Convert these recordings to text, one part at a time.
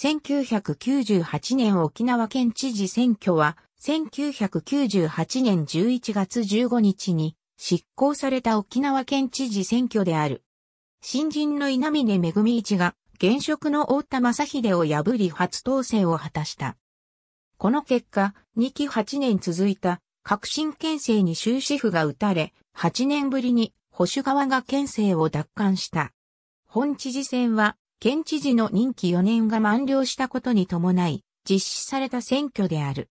1998年沖縄県知事選挙は、1998年11月15日に執行された沖縄県知事選挙である。新人の稲峰恵一が現職の大田正秀を破り初当選を果たした。この結果、2期8年続いた革新県政に終止符が打たれ、8年ぶりに保守側が県政を奪還した。本知事選は県知事の任期4年が満了したことに伴い、実施された選挙である。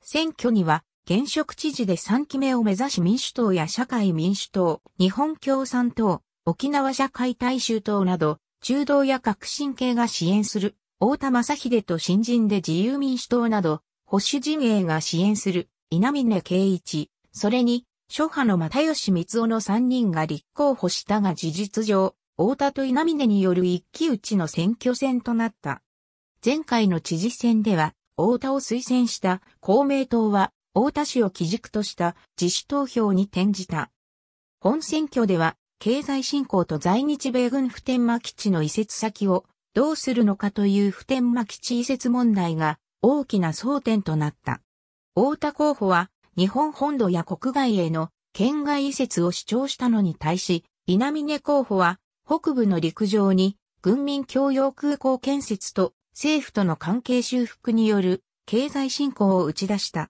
選挙には、現職知事で3期目を目指し民主党や社会民主党、日本共産党、沖縄社会大衆党など、中道や革新系が支援する、大田正秀と新人で自由民主党など、保守陣営が支援する、稲峰圭一、それに、諸派の又吉光雄の3人が立候補したが事実上、大田と稲峰による一騎打ちの選挙戦となった。前回の知事選では、大田を推薦した公明党は、大田氏を基軸とした自主投票に転じた。本選挙では、経済振興と在日米軍普天間基地の移設先をどうするのかという普天間基地移設問題が大きな争点となった。大田候補は日本本土や国外への県外移設を主張したのに対し、稲峰候補は北部の陸上に軍民共用空港建設と政府との関係修復による経済振興を打ち出した。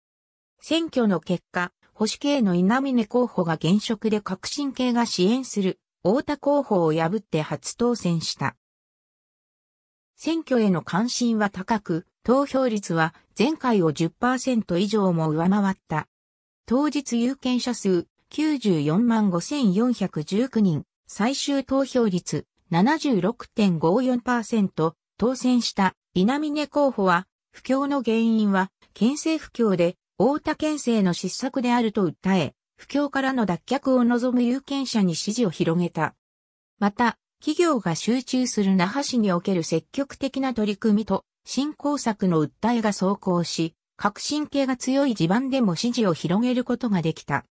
選挙の結果、保守系の稲峰候補が現職で革新系が支援する太田候補を破って初当選した。選挙への関心は高く、投票率は前回を10%以上も上回った。当日有権者数94万5419人、最終投票率76.54%、当選した稲峰候補は、不況の原因は、県政不況で、大田県政の失策であると訴え、不況からの脱却を望む有権者に支持を広げた。また、企業が集中する那覇市における積極的な取り組みと、振興策の訴えが走行し、革新系が強い地盤でも支持を広げることができた。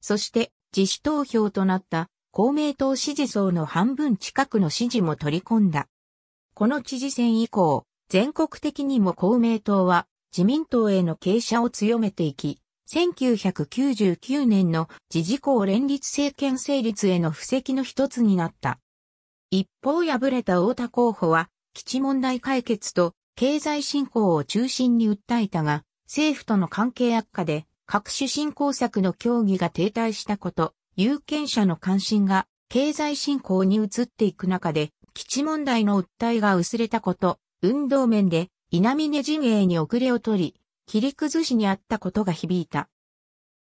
そして、自主投票となった公明党支持層の半分近くの支持も取り込んだ。この知事選以降、全国的にも公明党は自民党への傾斜を強めていき、1999年の自治公連立政権成立への布石の一つになった。一方敗れた太田候補は、基地問題解決と経済振興を中心に訴えたが、政府との関係悪化で、各種振興策の協議が停滞したこと、有権者の関心が経済振興に移っていく中で、基地問題の訴えが薄れたこと、運動面で稲峰陣営に遅れを取り、切り崩しにあったことが響いた。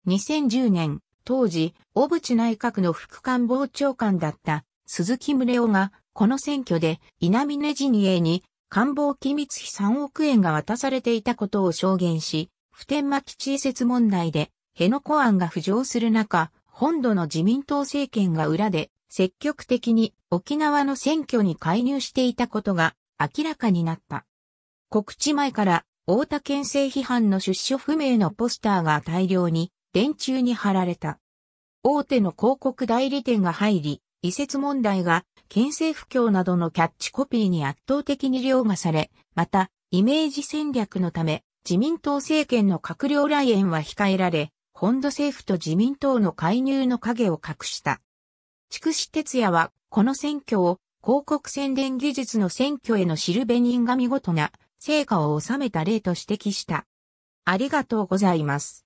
2010年、当時、小渕内閣の副官房長官だった鈴木宗男が、この選挙で稲峰陣営に官房機密費3億円が渡されていたことを証言し、普天間基地移設問題で、辺野古案が浮上する中、本土の自民党政権が裏で積極的に沖縄の選挙に介入していたことが明らかになった。告知前から大田県政批判の出所不明のポスターが大量に電柱に貼られた。大手の広告代理店が入り、移設問題が県政不況などのキャッチコピーに圧倒的に凌駕され、またイメージ戦略のため自民党政権の閣僚来園は控えられ、本土政府と自民党の介入の影を隠した。筑紫哲也は、この選挙を、広告宣伝技術の選挙へのシルベニンが見事な成果を収めた例と指摘した。ありがとうございます。